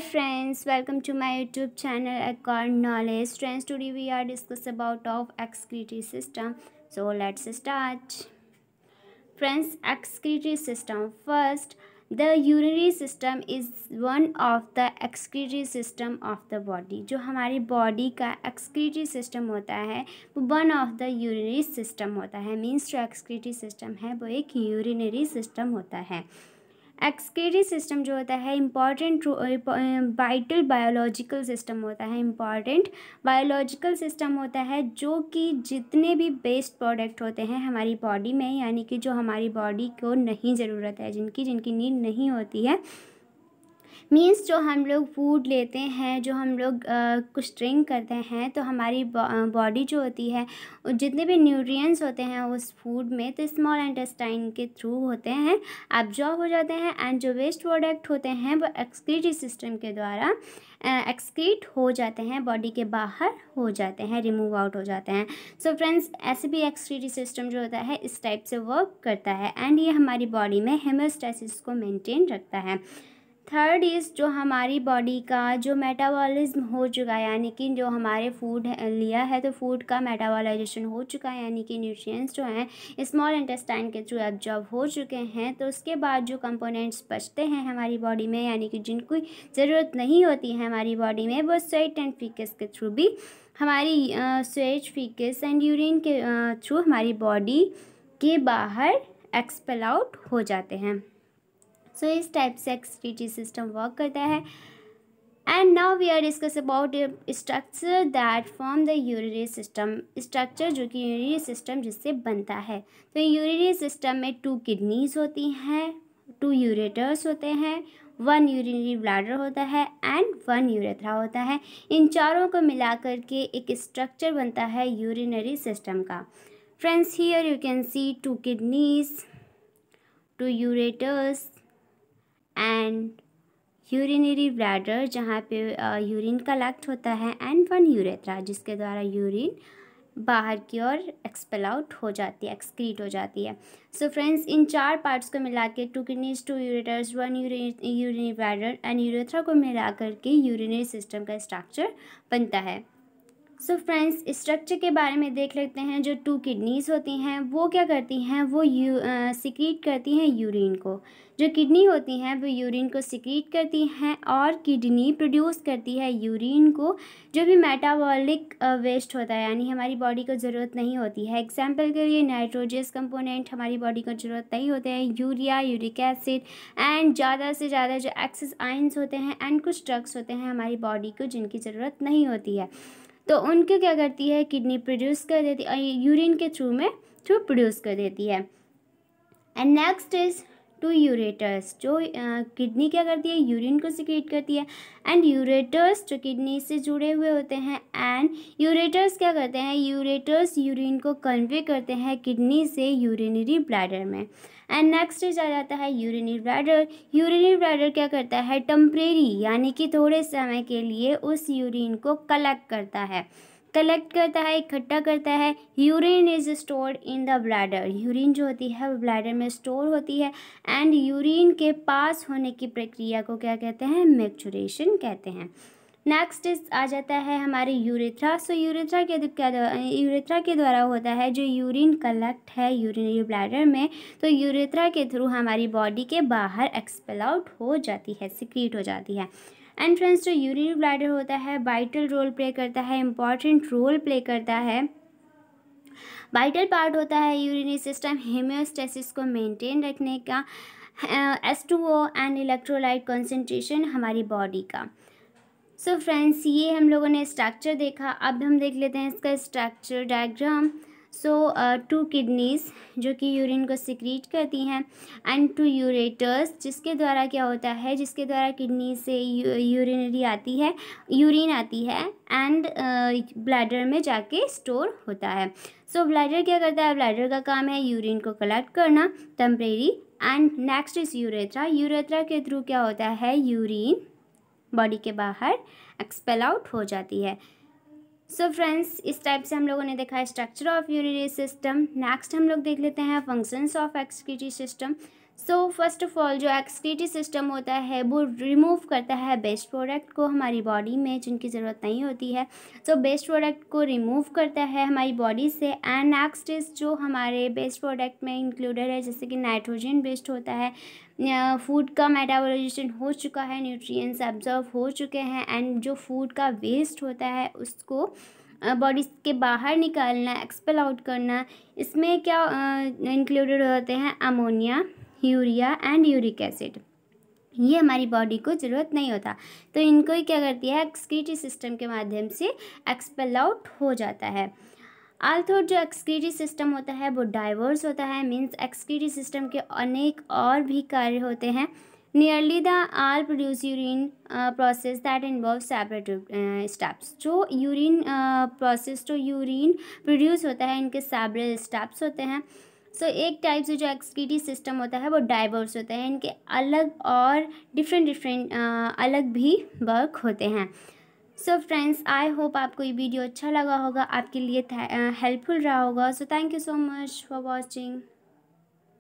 friends welcome to my YouTube channel accord knowledge friends today we are discuss about of excretory system so let's start friends excretory system first the urinary system is one of the excretory system of the body जो हमारी body का excretory system होता है वो one of the urinary system होता है means जो excretory system है वो एक यूरिनरी सिस्टम होता है एक्सक्रेटरी सिस्टम जो होता है इम्पॉर्टेंट वाइटल बायोलॉजिकल सिस्टम होता है इम्पॉर्टेंट बायोलॉजिकल सिस्टम होता है जो कि जितने भी बेस्ट प्रोडक्ट होते हैं हमारी बॉडी में यानी कि जो हमारी बॉडी को नहीं ज़रूरत है जिनकी जिनकी नीड नहीं होती है मीन्स जो हम लोग फूड लेते हैं जो हम लोग कुछ ड्रिंक करते हैं तो हमारी बॉडी जो होती है जितने भी न्यूट्रिएंट्स होते हैं उस फूड में तो स्मॉल इंटेस्टाइन के थ्रू होते हैं एब्जॉर्ब हो जाते हैं एंड जो वेस्ट प्रोडक्ट होते हैं वो एक्सक्रीटी सिस्टम के द्वारा एक्सक्रीट हो जाते हैं बॉडी के बाहर हो जाते हैं रिमूव आउट हो जाते हैं सो फ्रेंड्स ऐसे भी एक्सक्रीटी सिस्टम जो होता है इस टाइप से वर्क करता है एंड ये हमारी बॉडी में हेमोस्टेसिस को मेंटेन रखता है थर्ड इज़ जो हमारी बॉडी का जो मेटाबॉलिज्म हो चुका है यानी कि जो हमारे फूड लिया है तो फूड का मेटाबॉलाइजेशन हो चुका है यानी कि न्यूट्रिएंट्स जो हैं स्मॉल इंटेस्टाइन के थ्रू एब्जॉर्ब हो चुके हैं तो उसके बाद जो कंपोनेंट्स बचते हैं हमारी बॉडी में यानी कि जिनको ज़रूरत नहीं होती है हमारी बॉडी में वो स्वेट एंड फीकस के थ्रू भी हमारी स्वेट फीकस एंड यूरिन के थ्रू हमारी बॉडी के बाहर एक्सपेल आउट हो जाते हैं सो इस टाइप से टी सिस्टम वर्क करता है and now we are discuss about structure that form the यूरिरी सिस्टम स्ट्रक्चर जो कि यूरिरी सिस्टम जिससे बनता है तो यूरिरी सिस्टम में टू किडनीज होती हैं टू यूरेटर्स होते हैं वन यूरिनरी ब्लैडर होता है एंड वन यूरेथ्रा होता है इन चारों को मिलाकर के एक स्ट्रक्चर बनता है यूरिनरी सिस्टम का friends here you can see two kidneys two ureters and urinary bladder जहाँ पे यूरिन कलेक्ट होता है एंड वन यूरेथ्रा जिसके द्वारा यूरिन बाहर की ओर एक्सपेल आउट हो जाती है एक्सक्रीट हो जाती है सो so फ्रेंड्स इन चार पार्ट्स को मिला के two kidneys two ureters one urinary bladder and urethra को मिला करके यूरिनरी सिस्टम का स्ट्रक्चर बनता है सो फ्रेंड्स स्ट्रक्चर के बारे में देख लेते हैं जो टू किडनीज होती हैं वो क्या करती हैं वो यू सिक्रीट करती हैं यूरिन को जो किडनी होती हैं वो यूरिन को सिक्रीट करती हैं और किडनी प्रोड्यूस करती है यूरिन को जो भी मेटाबॉलिक वेस्ट होता है यानी हमारी बॉडी को ज़रूरत नहीं होती है एग्जाम्पल के लिए नाइट्रोजियस कंपोनेंट हमारी बॉडी को ज़रूरत नहीं होते हैं यूरिया यूरिक एसिड एंड ज़्यादा से ज़्यादा जो एक्सेस आइंस होते हैं एंड कुछ ड्रग्स होते हैं हमारी बॉडी को जिनकी ज़रूरत नहीं होती है तो उनको क्या करती है किडनी प्रोड्यूस कर देती है यूरिन के थ्रू में थ्रू प्रोड्यूस कर देती है and next is two ureters जो किडनी क्या करती है यूरिन को सिक्रिएट करती है एंड यूरेटर्स जो किडनी से जुड़े हुए होते हैं एंड यूरेटर्स क्या करते हैं यूरेटर्स यूरिन को कन्वे करते हैं किडनी से यूरिनरी ब्लैडर में एंड नेक्स्ट आ जाता है यूरिनरी ब्लैडर यूरिनरी ब्लैडर क्या करता है टम्परेरी यानी कि थोड़े समय के लिए उस यूरिन को कलेक्ट करता है कलेक्ट करता है इकट्ठा करता है urine is stored in the bladder urine जो होती है वो ब्लैडर में स्टोर होती है एंड यूरिन के पास होने की प्रक्रिया को क्या कहते हैं मैक्चुरेशन कहते हैं नेक्स्ट आ जाता है हमारे यूरेथ्रा सो यूरेथ्रा के क्या यूरेथ्रा के द्वारा होता है जो यूरिन कलेक्ट है यूरिनरी ब्लैडर में तो यूरेथ्रा के थ्रू हमारी बॉडी के बाहर एक्सपेल आउट हो जाती है सिक्रीट हो जाती है एंट्रेंस जो यूरिन ब्लाइडर होता है वाइटल रोल प्ले करता है इंपॉर्टेंट रोल प्ले करता है वाइटल पार्ट होता है यूरिनरी सिस्टम हेमोस्टेसिस को मेंटेन रखने का S two O and electrolyte concentration हमारी बॉडी का सो so फ्रेंड्स ये हम लोगों ने स्ट्रक्चर देखा अब हम देख लेते हैं इसका structure diagram so two kidneys जो कि यूरिन को सिक्रीट करती हैं एंड टू यूरेटर्स जिसके द्वारा क्या होता है जिसके द्वारा किडनी से यूरिनरी आती है यूरिन आती है एंड ब्लैडर में जाके स्टोर होता है सो so, ब्लैडर क्या करता है ब्लैडर का काम है यूरिन को कलेक्ट करना temporary and next is urethra urethra के थ्रू क्या होता है यूरिन बॉडी के बाहर एक्सपेल आउट हो जाती है सो फ्रेंड्स इस टाइप से हम लोगों ने देखा है structure of unitary system next हम लोग देख लेते हैं functions of executive system so first of all जो एक्सक्रीटी सिस्टम होता है वो रिमूव करता है बेस्ट प्रोडक्ट को हमारी बॉडी में जिनकी ज़रूरत नहीं होती है सो बेस्ट प्रोडक्ट को रिमूव करता है हमारी बॉडी से एंड नेक्स्ट इज़ जो हमारे बेस्ट प्रोडक्ट में इंक्लूडेड है जैसे कि नाइट्रोजन बेस्ड होता है फूड का मेटाबोलाइजेशन हो चुका है न्यूट्रिएंट्स एब्जॉर्व हो चुके हैं एंड जो फूड का वेस्ट होता है उसको बॉडी के बाहर निकालना एक्सपेल आउट करना इसमें क्या इंक्लूडेड होते हैं ammonia urea and uric acid ये हमारी बॉडी को ज़रूरत नहीं होता तो इनको ही क्या करती है एक्सक्रीटी सिस्टम के माध्यम से एक्सपेल आउट हो जाता है आलथोट जो एक्सक्रीटी सिस्टम होता है वो डाइवर्स होता है मीन्स एक्सक्रीटी सिस्टम के अनेक और भी कार्य होते हैं nearly the all produce urine process that involve separate steps जो यूरिन प्रोसेस uh, जो यूरिन प्रोड्यूस होता है इनके सेपरेट स्टेप्स होते हैं सो so, एक टाइप से जो एक्सक्रीटी सिस्टम होता है वो डाइवर्स होता है इनके अलग और डिफरेंट डिफरेंट अलग भी वर्क होते हैं सो फ्रेंड्स आई होप आपको ये वीडियो अच्छा लगा होगा आपके लिए हेल्पफुल रहा होगा so thank you so much for watching